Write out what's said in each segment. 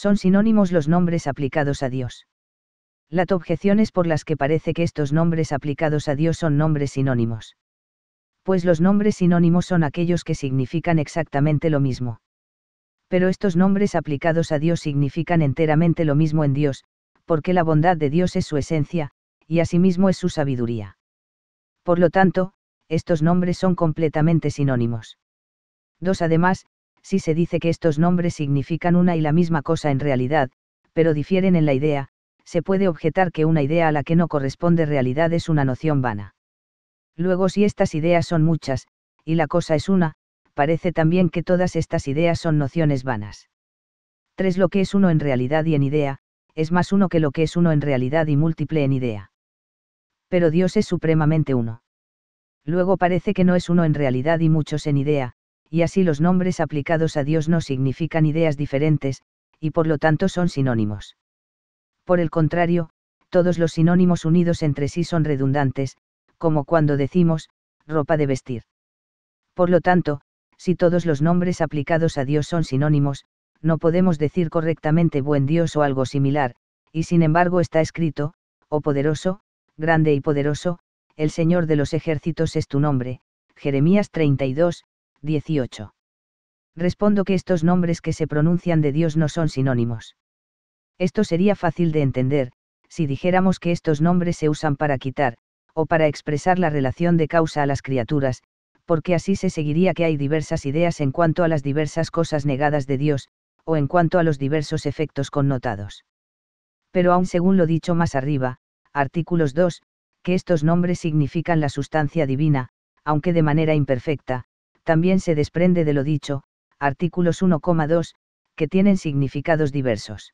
Son sinónimos los nombres aplicados a Dios. La objeción es por las que parece que estos nombres aplicados a Dios son nombres sinónimos. Pues los nombres sinónimos son aquellos que significan exactamente lo mismo. Pero estos nombres aplicados a Dios significan enteramente lo mismo en Dios, porque la bondad de Dios es su esencia, y asimismo es su sabiduría. Por lo tanto, estos nombres son completamente sinónimos. Dos Además, si se dice que estos nombres significan una y la misma cosa en realidad, pero difieren en la idea, se puede objetar que una idea a la que no corresponde realidad es una noción vana. Luego si estas ideas son muchas, y la cosa es una, parece también que todas estas ideas son nociones vanas. 3. Lo que es uno en realidad y en idea, es más uno que lo que es uno en realidad y múltiple en idea. Pero Dios es supremamente uno. Luego parece que no es uno en realidad y muchos en idea, y así los nombres aplicados a Dios no significan ideas diferentes, y por lo tanto son sinónimos. Por el contrario, todos los sinónimos unidos entre sí son redundantes, como cuando decimos, ropa de vestir. Por lo tanto, si todos los nombres aplicados a Dios son sinónimos, no podemos decir correctamente buen Dios o algo similar, y sin embargo está escrito, oh poderoso, grande y poderoso, el Señor de los ejércitos es tu nombre, Jeremías 32, 18. Respondo que estos nombres que se pronuncian de Dios no son sinónimos. Esto sería fácil de entender, si dijéramos que estos nombres se usan para quitar, o para expresar la relación de causa a las criaturas, porque así se seguiría que hay diversas ideas en cuanto a las diversas cosas negadas de Dios, o en cuanto a los diversos efectos connotados. Pero aún según lo dicho más arriba, artículos 2, que estos nombres significan la sustancia divina, aunque de manera imperfecta, también se desprende de lo dicho, artículos 1,2, que tienen significados diversos.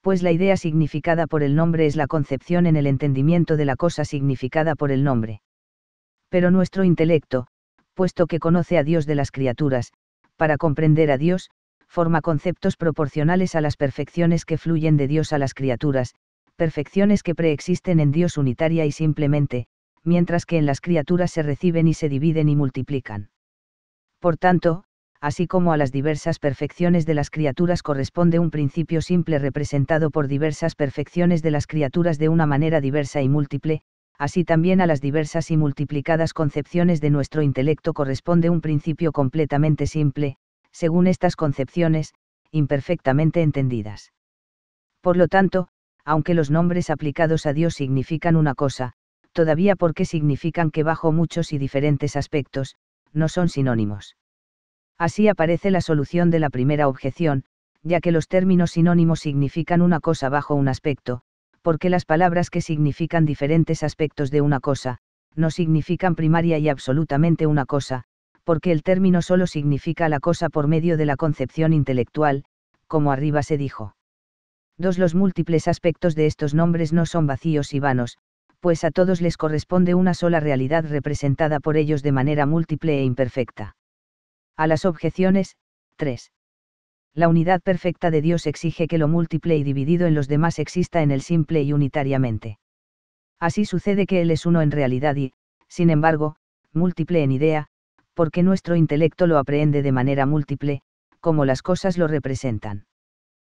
Pues la idea significada por el nombre es la concepción en el entendimiento de la cosa significada por el nombre. Pero nuestro intelecto, puesto que conoce a Dios de las criaturas, para comprender a Dios, forma conceptos proporcionales a las perfecciones que fluyen de Dios a las criaturas, perfecciones que preexisten en Dios unitaria y simplemente, mientras que en las criaturas se reciben y se dividen y multiplican. Por tanto, así como a las diversas perfecciones de las criaturas corresponde un principio simple representado por diversas perfecciones de las criaturas de una manera diversa y múltiple, así también a las diversas y multiplicadas concepciones de nuestro intelecto corresponde un principio completamente simple, según estas concepciones, imperfectamente entendidas. Por lo tanto, aunque los nombres aplicados a Dios significan una cosa, todavía porque significan que bajo muchos y diferentes aspectos, no son sinónimos. Así aparece la solución de la primera objeción, ya que los términos sinónimos significan una cosa bajo un aspecto, porque las palabras que significan diferentes aspectos de una cosa, no significan primaria y absolutamente una cosa, porque el término solo significa la cosa por medio de la concepción intelectual, como arriba se dijo. Dos, Los múltiples aspectos de estos nombres no son vacíos y vanos, pues a todos les corresponde una sola realidad representada por ellos de manera múltiple e imperfecta. A las objeciones, 3. La unidad perfecta de Dios exige que lo múltiple y dividido en los demás exista en el simple y unitariamente. Así sucede que Él es uno en realidad y, sin embargo, múltiple en idea, porque nuestro intelecto lo aprehende de manera múltiple, como las cosas lo representan.